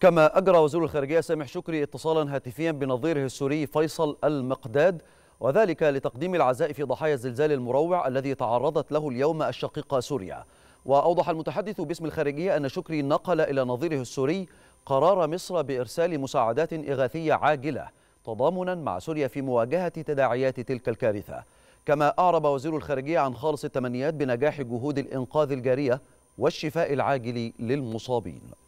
كما أجرى وزير الخارجية سامح شكري اتصالا هاتفيا بنظيره السوري فيصل المقداد وذلك لتقديم العزاء في ضحايا الزلزال المروع الذي تعرضت له اليوم الشقيقة سوريا وأوضح المتحدث باسم الخارجية أن شكري نقل إلى نظيره السوري قرار مصر بإرسال مساعدات إغاثية عاجلة تضامنا مع سوريا في مواجهة تداعيات تلك الكارثة كما أعرب وزير الخارجية عن خالص التمنيات بنجاح جهود الإنقاذ الجارية والشفاء العاجل للمصابين